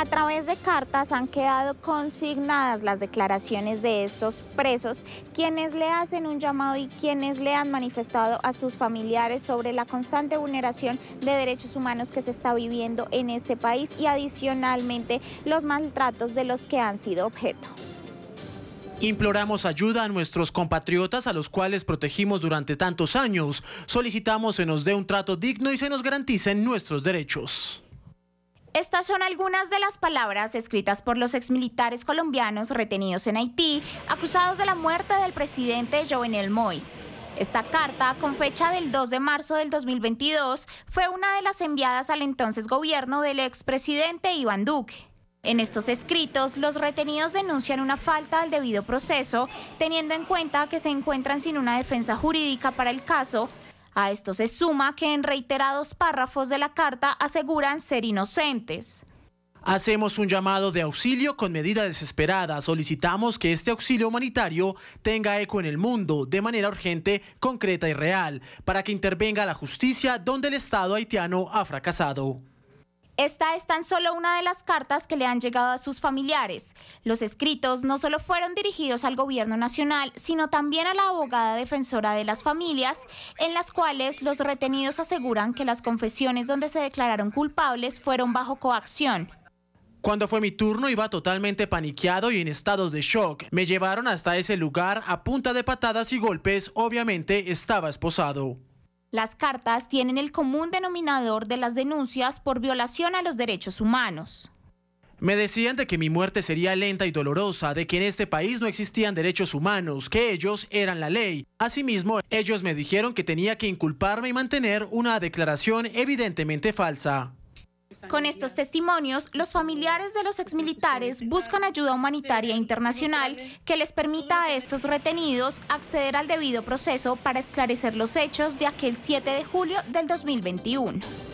A través de cartas han quedado consignadas las declaraciones de estos presos, quienes le hacen un llamado y quienes le han manifestado a sus familiares sobre la constante vulneración de derechos humanos que se está viviendo en este país y adicionalmente los maltratos de los que han sido objeto. Imploramos ayuda a nuestros compatriotas a los cuales protegimos durante tantos años. Solicitamos se nos dé un trato digno y se nos garanticen nuestros derechos. Estas son algunas de las palabras escritas por los exmilitares colombianos retenidos en Haití, acusados de la muerte del presidente Jovenel mois Esta carta, con fecha del 2 de marzo del 2022, fue una de las enviadas al entonces gobierno del expresidente Iván Duque. En estos escritos, los retenidos denuncian una falta al debido proceso, teniendo en cuenta que se encuentran sin una defensa jurídica para el caso a esto se suma que en reiterados párrafos de la carta aseguran ser inocentes. Hacemos un llamado de auxilio con medida desesperada. Solicitamos que este auxilio humanitario tenga eco en el mundo de manera urgente, concreta y real, para que intervenga la justicia donde el Estado haitiano ha fracasado. Esta es tan solo una de las cartas que le han llegado a sus familiares. Los escritos no solo fueron dirigidos al gobierno nacional, sino también a la abogada defensora de las familias, en las cuales los retenidos aseguran que las confesiones donde se declararon culpables fueron bajo coacción. Cuando fue mi turno iba totalmente paniqueado y en estado de shock. Me llevaron hasta ese lugar a punta de patadas y golpes, obviamente estaba esposado. Las cartas tienen el común denominador de las denuncias por violación a los derechos humanos. Me decían de que mi muerte sería lenta y dolorosa, de que en este país no existían derechos humanos, que ellos eran la ley. Asimismo, ellos me dijeron que tenía que inculparme y mantener una declaración evidentemente falsa. Con estos testimonios, los familiares de los exmilitares buscan ayuda humanitaria internacional que les permita a estos retenidos acceder al debido proceso para esclarecer los hechos de aquel 7 de julio del 2021.